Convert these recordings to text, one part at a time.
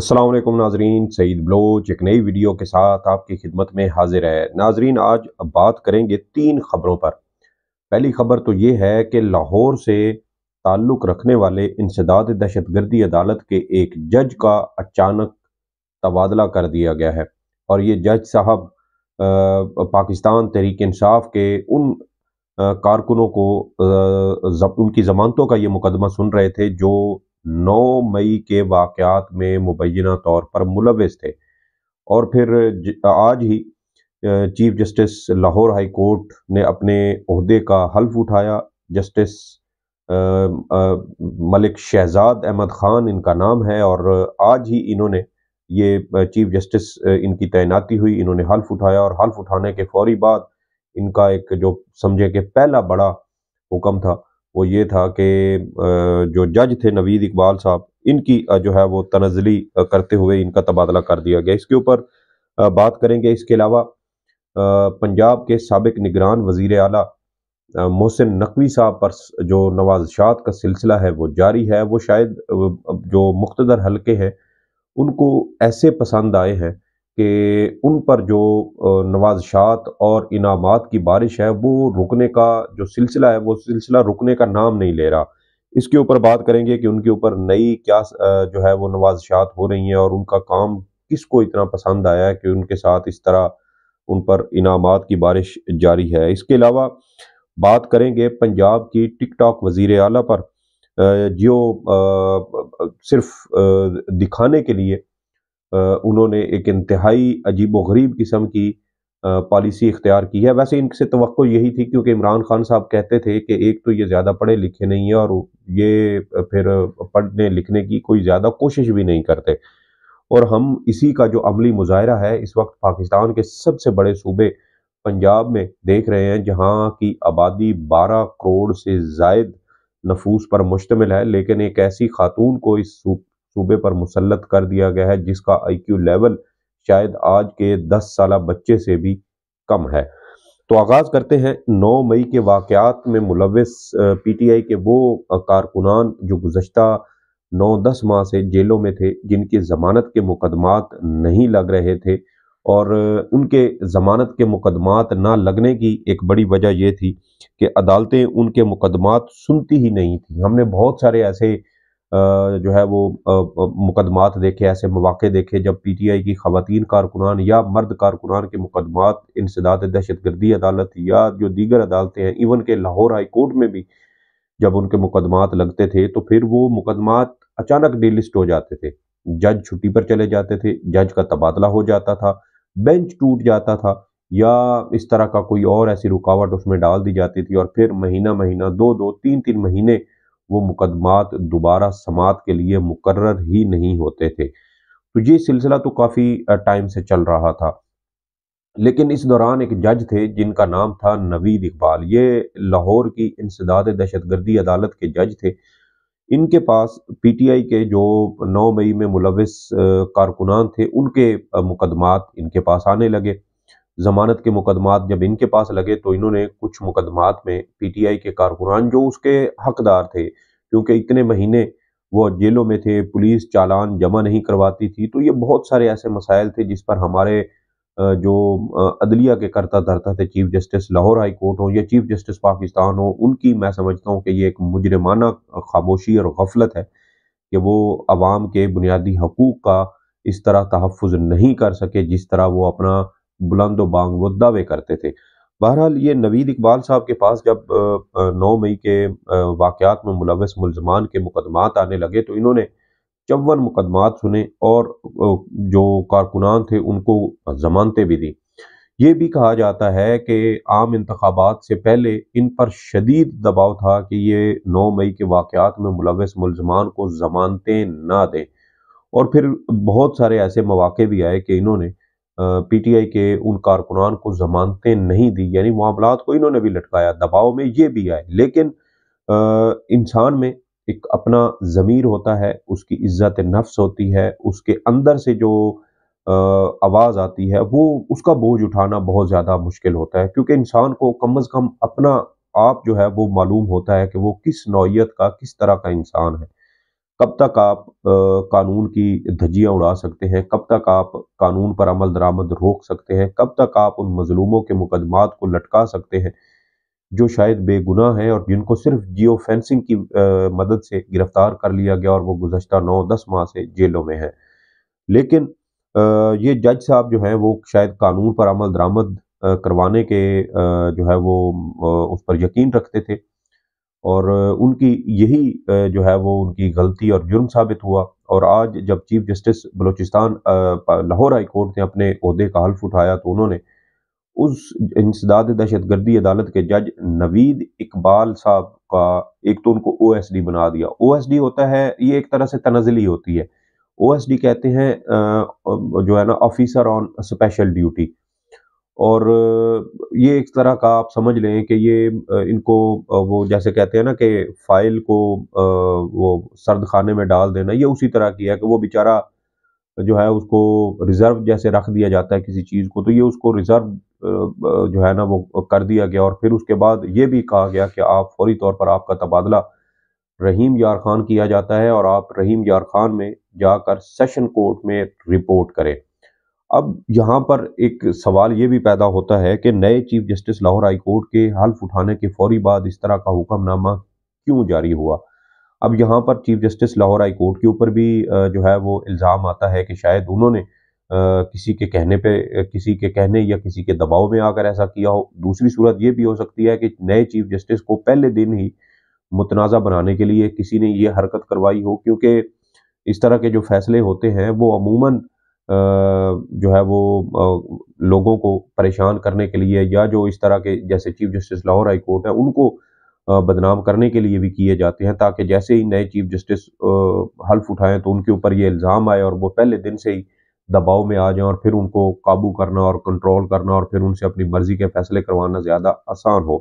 السلام علیکم ناظرین سعید بلوچ ایک نئی ویڈیو کے ساتھ آپ کی خدمت میں حاضر ہے ناظرین آج بات کریں گے تین خبروں پر پہلی خبر تو یہ ہے کہ لاہور سے تعلق رکھنے والے انسداد دہشت گردی عدالت کے ایک جج کا اچانک تبادلہ کر دیا گیا ہے اور یہ جج صاحب پاکستان تحریک انصاف کے ان کارکنوں کو ان کی ضمانتوں کا یہ مقدمہ سن رہے تھے جو نو مئی کے واقعات میں مبینہ طور پر ملوث تھے اور پھر آج ہی chief justice Lahore high court نے اپنے عہدے کا حلف اٹھایا جسٹس ملک شہزاد احمد خان ان کا نام ہے اور آج ہی انہوں نے یہ چیف جسٹس ان کی تعیناتی ہوئی انہوں نے حلف اٹھایا اور حلف اٹھانے کے فوری بعد ان کا ایک جو سمجھے کہ پہلا بڑا حکم تھا وہ یہ تھا کہ جو جج تھے نوید اقبال صاحب ان کی جو ہے وہ تنزلی کرتے ہوئے ان کا تبادلہ کر دیا گیا اس کے اوپر بات کریں گے اس کے علاوہ پنجاب کے سابق نگران وزیر اعلیٰ محسن نقوی صاحب پر جو نوازشات کا سلسلہ ہے وہ جاری ہے وہ شاید جو مقتدر حلقے ہیں ان کو ایسے پسند آئے ہیں کہ ان پر جو نوازشات اور انعامات کی بارش ہے وہ رکنے کا جو سلسلہ ہے وہ سلسلہ رکنے کا نام نہیں لے رہا اس کے اوپر بات کریں گے کہ ان کے اوپر نئی کیا جو ہے وہ نوازشات ہو رہی ہیں اور ان کا کام کس کو اتنا پسند آیا ہے کہ ان کے ساتھ اس طرح ان پر انعامات کی بارش جاری ہے اس کے علاوہ بات کریں گے پنجاب کی ٹک ٹاک وزیر اعلیٰ پر جو صرف دکھانے کے لیے انہوں نے ایک انتہائی عجیب و غریب قسم کی پالیسی اختیار کی ہے ویسے ان سے توقع یہی تھی کیونکہ عمران خان صاحب کہتے تھے کہ ایک تو یہ زیادہ پڑھے لکھے نہیں ہیں اور یہ پھر پڑھنے لکھنے کی کوئی زیادہ کوشش بھی نہیں کرتے اور ہم اسی کا جو عملی مظاہرہ ہے اس وقت پاکستان کے سب سے بڑے صوبے پنجاب میں دیکھ رہے ہیں جہاں کی آبادی بارہ کروڑ سے زائد نفوس پر مشتمل ہے لیکن ایک ایسی خاتون کو اس صوبے پر مسلط کر دیا گیا ہے جس کا آئی کیو لیول شاید آج کے دس سالہ بچے سے بھی کم ہے تو آغاز کرتے ہیں نو مئی کے واقعات میں ملوث پی ٹی آئی کے وہ کارکنان جو گزشتہ نو دس ماہ سے جیلوں میں تھے جن کی ضمانت کے مقدمات نہیں لگ رہے تھے اور ان کے ضمانت کے مقدمات نہ لگنے کی ایک بڑی وجہ یہ تھی کہ عدالتیں ان کے مقدمات سنتی ہی نہیں تھیں ہم نے بہت سارے ایسے جو ہے وہ مقدمات دیکھے ایسے مواقع دیکھے جب پی ٹی آئی کی خواتین کارکنان یا مرد کارکنان کے مقدمات انسداد دہشت گردی عدالت یا جو دیگر عدالتیں ہیں ایون کہ لاہور ہائی کورٹ میں بھی جب ان کے مقدمات لگتے تھے تو پھر وہ مقدمات اچانک ڈی لسٹ ہو جاتے تھے جج چھٹی پر چلے جاتے تھے جج کا تبادلہ ہو جاتا تھا بینچ ٹوٹ جاتا تھا یا اس طرح کا کوئی اور ایسی رکاوٹ اس میں ڈال دی جاتی تھی اور پھر مہینہ مہینہ دو دو تین تین مہینے وہ مقدمات دوبارہ سماعت کے لیے مقرر ہی نہیں ہوتے تھے تو یہ سلسلہ تو کافی ٹائم سے چل رہا تھا لیکن اس دوران ایک جج تھے جن کا نام تھا نوید اقبال یہ لاہور کی انسداد دہشت گردی عدالت کے جج تھے ان کے پاس پی ٹی آئی کے جو نو مئی میں ملوث کارکنان تھے ان کے مقدمات ان کے پاس آنے لگے ضمانت کے مقدمات جب ان کے پاس لگے تو انہوں نے کچھ مقدمات میں پی ٹی آئی کے کارکنان جو اس کے حقدار تھے کیونکہ اتنے مہینے وہ جیلوں میں تھے پولیس چالان جمع نہیں کرواتی تھی تو یہ بہت سارے ایسے مسائل تھے جس پر ہمارے جو عدلیہ کے کرتا دھرتا تھے chief justice Lahore high court ہو یا چیف جسٹس پاکستان ہو ان کی میں سمجھتا ہوں کہ یہ ایک مجرمانہ خاموشی اور غفلت ہے کہ وہ عوام کے بنیادی حقوق کا اس طرح تحفظ نہیں کر سکے جس طرح وہ اپنا بلند و بانگ وہ دعوے کرتے تھے بہرحال یہ نوید اقبال صاحب کے پاس جب نو مئی کے واقعات میں ملوث ملزمان کے مقدمات آنے لگے تو انہوں نے چون مقدمات سنے اور جو کارکنان تھے ان کو ضمانتیں بھی دیں یہ بھی کہا جاتا ہے کہ عام انتخابات سے پہلے ان پر شدید دباؤ تھا کہ یہ نو مئی کے واقعات میں ملوث ملزمان کو ضمانتیں نہ دیں اور پھر بہت سارے ایسے مواقع بھی آئے کہ انہوں نے پی ٹی آئی کے ان کارکنان کو ضمانتیں نہیں دی یعنی معاملات کو انہوں نے بھی لٹکایا دباؤ میں یہ بھی آئے لیکن انسان میں ایک اپنا ضمیر ہوتا ہے اس کی عزت نفس ہوتی ہے اس کے اندر سے جو آواز آتی ہے وہ اس کا بوجھ اٹھانا بہت زیادہ مشکل ہوتا ہے کیونکہ انسان کو کم از کم اپنا آپ جو ہے وہ معلوم ہوتا ہے کہ وہ کس نوعیت کا کس طرح کا انسان ہے کب تک آپ قانون کی دھجیاں اڑا سکتے ہیں کب تک آپ قانون پر عمل درآمد روک سکتے ہیں کب تک آپ ان مظلوموں کے مقدمات کو لٹکا سکتے ہیں جو شاید بے گناہ ہیں اور جن کو صرف جیو فینسنگ کی مدد سے گرفتار کر لیا گیا اور وہ گزشتہ نو دس ماہ سے جیلوں میں ہیں لیکن یہ جج صاحب جو ہیں وہ شاید قانون پر عمل درآمد کروانے کے جو ہے وہ اس پر یقین رکھتے تھے اور ان کی یہی جو ہے وہ ان کی غلطی اور جرم ثابت ہوا اور آج جب chief justice Balochistan Lahore high court نے اپنے عہدے کا حلف اٹھایا تو انہوں نے اس انسداد دہشت گردی عدالت کے جج نوید اقبال صاحب کا ایک تو ان کو او ایس ڈی بنا دیا او ایس ڈی ہوتا ہے یہ ایک طرح سے تنزلی ہوتی ہے او ایس ڈی کہتے ہیں جو ہے نا آفیسر آن اسپیشل ڈیوٹی اور یہ ایک طرح کا آپ سمجھ لیں کہ یہ ان کو وہ جیسے کہتے ہیں نا کہ فائل کو وہ سرد خانے میں ڈال دینا یہ اسی طرح کی ہے کہ وہ بیچارہ جو ہے اس کو ریزرو جیسے رکھ دیا جاتا ہے کسی چیز کو تو یہ اس کو ریزرو جو ہے نا وہ کر دیا گیا اور پھر اس کے بعد یہ بھی کہا گیا کہ آپ فوری طور پر آپ کا تبادلہ رحیم یار خان کیا جاتا ہے اور آپ رحیم یار خان میں جا کر سیشن کورٹ میں رپورٹ کریں اب یہاں پر ایک سوال یہ بھی پیدا ہوتا ہے کہ نئے chief justice Lahore high court کے حلف اٹھانے کے فوری بعد اس طرح کا حکم نامہ کیوں جاری ہوا اب یہاں پر chief justice Lahore high court کے اوپر بھی جو ہے وہ الزام آتا ہے کہ شاید انہوں نے کسی کے کہنے پہ کسی کے کہنے یا کسی کے دباؤ میں آ کر ایسا کیا ہو دوسری صورت یہ بھی ہو سکتی ہے کہ نئے چیف جسٹس کو پہلے دن ہی متنازع بنانے کے لیے کسی نے یہ حرکت کروائی ہو کیونکہ اس طرح کے جو فیصلے ہوتے ہیں وہ عموماً جو ہے وہ لوگوں کو پریشان کرنے کے لیے یا جو اس طرح کے جیسے chief justice Lahore high court ہیں ان کو بدنام کرنے کے لیے بھی کیے جاتے ہیں تاکہ جیسے ہی نئے چیف جسٹس حلف اٹھائیں تو ان کے اوپر یہ الزام آئے اور وہ پہلے دن سے ہی دباؤ میں آ جائیں اور پھر ان کو قابو کرنا اور کنٹرول کرنا اور پھر ان سے اپنی مرضی کے فیصلے کروانا زیادہ آسان ہو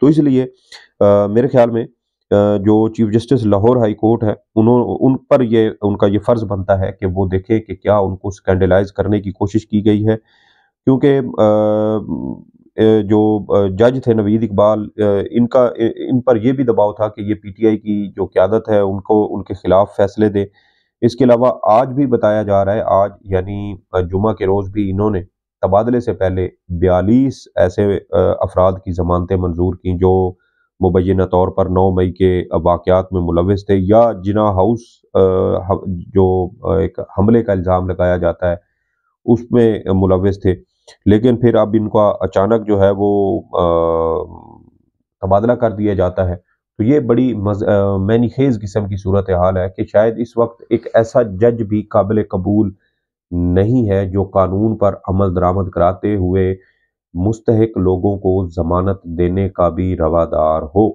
تو اس لیے میرے خیال میں جو chief justice Lahore high court ہے انہوں ان پر یہ ان کا یہ فرض بنتا ہے کہ وہ دیکھیں کہ کیا ان کو سکینڈلائز کرنے کی کوشش کی گئی ہے کیونکہ جو جج تھے نوید اقبال ان کا ان پر یہ بھی دباؤ تھا کہ یہ پی ٹی آئی کی جو قیادت ہے ان کو ان کے خلاف فیصلے دے اس کے علاوہ آج بھی بتایا جا رہا ہے آج یعنی جمعہ کے روز بھی انہوں نے تبادلے سے پہلے بیالیس ایسے افراد کی ضمانتیں منظور کی جو مبینہ طور پر نو مئی کے واقعات میں ملوث تھے یا جنا ہاؤس جو ایک حملے کا الزام لگایا جاتا ہے اس میں ملوث تھے لیکن پھر اب ان کا اچانک جو ہے وہ تبادلہ کر دیا جاتا ہے تو یہ بڑی مینی خیز قسم کی صورتحال ہے کہ شاید اس وقت ایک ایسا جج بھی قابل قبول نہیں ہے جو قانون پر عمل درآمد کراتے ہوئے مستحق لوگوں کو ضمانت دینے کا بھی روادار ہو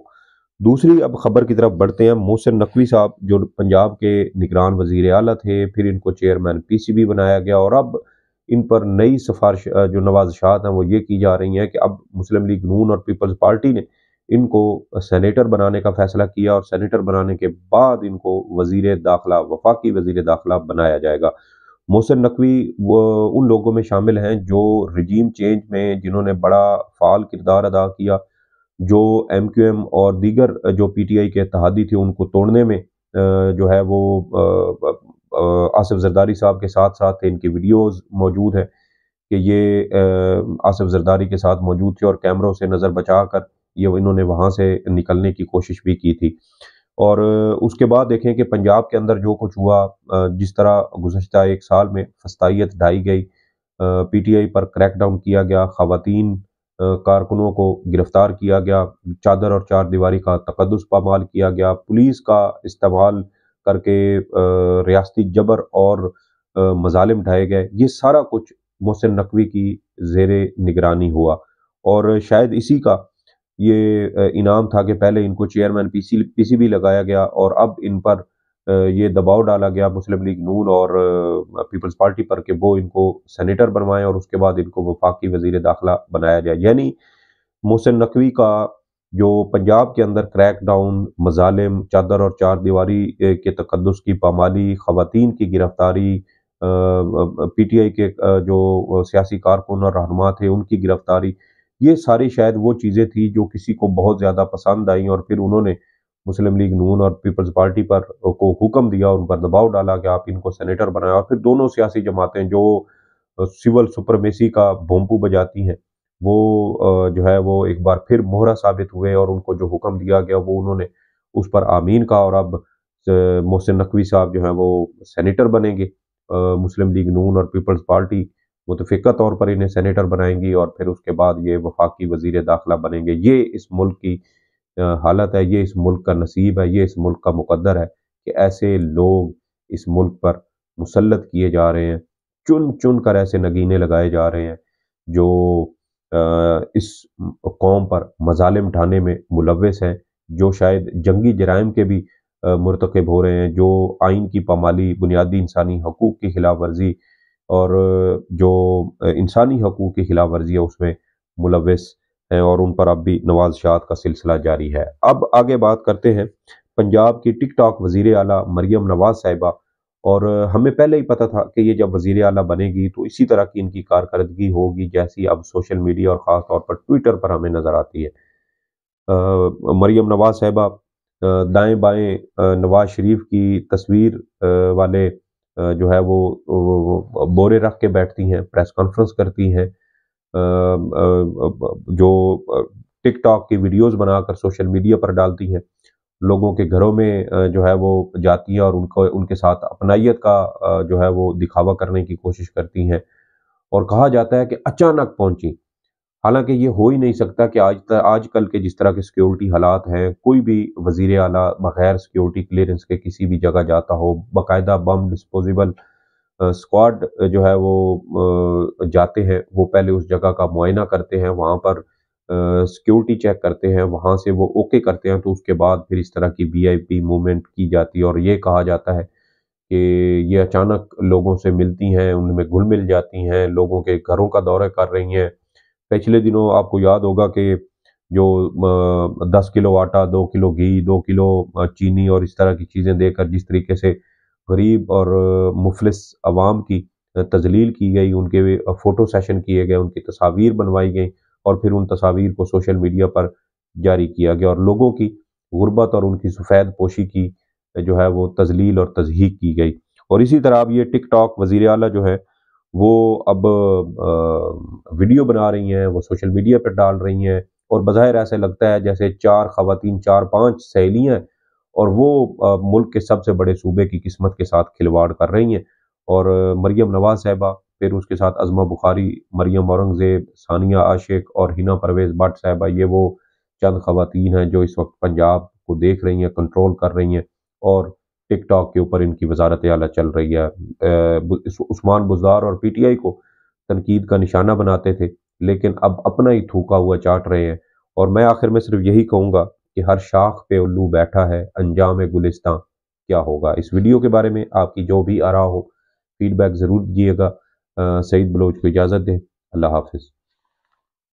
دوسری اب خبر کی طرف بڑھتے ہیں محسن نقوی صاحب جو پنجاب کے نگران وزیر اعلیٰ تھے پھر ان کو چیئرمین پی سی بی بنایا گیا اور اب ان پر نئی سفارش جو نوازشات ہیں وہ یہ کی جا رہی ہیں کہ اب مسلم لیگ نون اور پیپلز پارٹی نے ان کو سینیٹر بنانے کا فیصلہ کیا اور سینیٹر بنانے کے بعد ان کو وزیر داخلہ وفاقی وزیر داخلہ بنایا جائے گا محسن نقوی وہ ان لوگوں میں شامل ہیں جو رجیم چینج میں جنہوں نے بڑا فعال کردار ادا کیا جو ایم کیو ایم اور دیگر جو پی ٹی آئی کے اتحادی تھے ان کو توڑنے میں جو ہے وہ آصف زرداری صاحب کے ساتھ ساتھ تھے ان کی ویڈیوز موجود ہیں کہ یہ آصف زرداری کے ساتھ موجود تھے اور کیمروں سے نظر بچا کر یہ انہوں نے وہاں سے نکلنے کی کوشش بھی کی تھی اور اس کے بعد دیکھیں کہ پنجاب کے اندر جو کچھ ہوا جس طرح گزشتہ ایک سال میں فستائیت ڈھائی گئی پی ٹی آئی پر کریک ڈاؤن کیا گیا خواتین کارکنوں کو گرفتار کیا گیا چادر اور چار دیواری کا تقدس پامال کیا گیا پولیس کا استعمال کر کے ریاستی جبر اور مظالم ڈھائے گئے یہ سارا کچھ محسن نقوی کی زیر نگرانی ہوا اور شاید اسی کا یہ انعام تھا کہ پہلے ان کو چیئرمین پی سی پی سی بھی لگایا گیا اور اب ان پر یہ دباؤ ڈالا گیا مسلم لیگ نون اور پیپلز پارٹی پر کہ وہ ان کو سینیٹر بنوائیں اور اس کے بعد ان کو وفاقی وزیر داخلہ بنایا جائے یعنی محسن نقوی کا جو پنجاب کے اندر کریک ڈاؤن مظالم چادر اور چار دیواری کے تقدس کی پامالی خواتین کی گرفتاری پی ٹی آئی کے جو سیاسی کارکن اور رہنما تھے ان کی گرفتاری یہ ساری شاید وہ چیزیں تھیں جو کسی کو بہت زیادہ پسند آئیں اور پھر انہوں نے مسلم لیگ نون اور پیپلز پارٹی پر کو حکم دیا ان پر دباؤ ڈالا کہ آپ ان کو سینیٹر بنایا اور پھر دونوں سیاسی جماعتیں جو سول سپرمیسی کا بھومپو بجاتی ہیں وہ جو ہے وہ ایک بار پھر مہرہ ثابت ہوئے اور ان کو جو حکم دیا گیا وہ انہوں نے اس پر آمین کہا اور اب محسن نقوی صاحب جو ہیں وہ سینیٹر بنیں گے مسلم لیگ نون اور پیپلز پارٹی متفقہ طور پر انہیں سینیٹر بنائیں گی اور پھر اس کے بعد یہ وفاقی وزیر داخلہ بنیں گے یہ اس ملک کی حالت ہے یہ اس ملک کا نصیب ہے یہ اس ملک کا مقدر ہے کہ ایسے لوگ اس ملک پر مسلط کیے جا رہے ہیں چن چن کر ایسے نگینے لگائے جا رہے ہیں جو اس قوم پر مظالم ڈھانے میں ملوث ہیں جو شاید جنگی جرائم کے بھی مرتقب ہو رہے ہیں جو آئین کی پامالی بنیادی انسانی حقوق کی خلاف ورزی اور جو انسانی حقوق کی خلاف ورزی ہے اس میں ملوث ہیں اور ان پر اب بھی نواز شاہد کا سلسلہ جاری ہے اب آگے بات کرتے ہیں پنجاب کی ٹک ٹاک وزیر اعلیٰ مریم نواز صاحبہ اور ہمیں پہلے ہی پتہ تھا کہ یہ جب وزیر اعلیٰ بنے گی تو اسی طرح کی ان کی کارکردگی ہوگی جیسی اب سوشل میڈیا اور خاص طور پر ٹویٹر پر ہمیں نظر آتی ہے مریم نواز صاحبہ دائیں بائیں نواز شریف کی تصویر والے جو ہے وہ بورے رکھ کے بیٹھتی ہیں پریس کانفرنس کرتی ہیں جو ٹک ٹاک کی ویڈیوز بنا کر سوشل میڈیا پر ڈالتی ہیں لوگوں کے گھروں میں جو ہے وہ جاتی ہیں اور ان کو ان کے ساتھ اپنائیت کا جو ہے وہ دکھاوا کرنے کی کوشش کرتی ہیں اور کہا جاتا ہے کہ اچانک پہنچیں حالانکہ یہ ہو ہی نہیں سکتا کہ آج آج کل کے جس طرح کے سیکیورٹی حالات ہیں کوئی بھی وزیر اعلیٰ بغیر سیکیورٹی کلیئرنس کے کسی بھی جگہ جاتا ہو باقاعدہ بم ڈسپوزیبل اسکواڈ جو ہے وہ جاتے ہیں وہ پہلے اس جگہ کا معائنہ کرتے ہیں وہاں پر سیکیورٹی چیک کرتے ہیں وہاں سے وہ اوکے کرتے ہیں تو اس کے بعد پھر اس طرح کی بی آئی پی موومنٹ کی جاتی ہے اور یہ کہا جاتا ہے کہ یہ اچانک لوگوں سے ملتی ہیں ان میں گھل مل جاتی ہیں لوگوں کے گھروں کا دورہ کر رہی ہیں پچھلے دنوں آپ کو یاد ہوگا کہ جو دس کلو آٹا دو کلو گھی دو کلو چینی اور اس طرح کی چیزیں دے کر جس طریقے سے غریب اور مفلس عوام کی تجلیل کی گئی ان کے فوٹو سیشن کیے گئے ان کی تصاویر بنوائی گئیں اور پھر ان تصاویر کو سوشل میڈیا پر جاری کیا گیا اور لوگوں کی غربت اور ان کی سفید پوشی کی جو ہے وہ تجلیل اور تضحیق کی گئی اور اسی طرح اب یہ ٹک ٹاک وزیر اعلیٰ جو ہے وہ اب ویڈیو بنا رہی ہیں وہ سوشل میڈیا پہ ڈال رہی ہیں اور بظاہر ایسے لگتا ہے جیسے چار خواتین چار پانچ سہیلیاں اور وہ ملک کے سب سے بڑے صوبے کی قسمت کے ساتھ کھلواڑ کر رہی ہیں اور مریم نواز صاحبہ پھر اس کے ساتھ عظمہ بخاری مریم اورنگزیب ثانیہ عاشق اور ہینہ پرویز بٹ صاحبہ یہ وہ چند خواتین ہیں جو اس وقت پنجاب کو دیکھ رہی ہیں کنٹرول کر رہی ہیں اور ٹک ٹاک کے اوپر ان کی وزارت اعلیٰ چل رہی ہے عثمان بزدار اور پی ٹی آئی کو تنقید کا نشانہ بناتے تھے لیکن اب اپنا ہی تھوکا ہوا چاٹ رہے ہیں اور میں آخر میں صرف یہی کہوں گا کہ ہر شاخ پہ الو بیٹھا ہے انجام گلستان کیا ہوگا اس ویڈیو کے بارے میں آپ کی جو بھی آرا ہو فیڈ بیک ضرور دیجیے گا سعید بلوچ کو اجازت دیں اللہ حافظ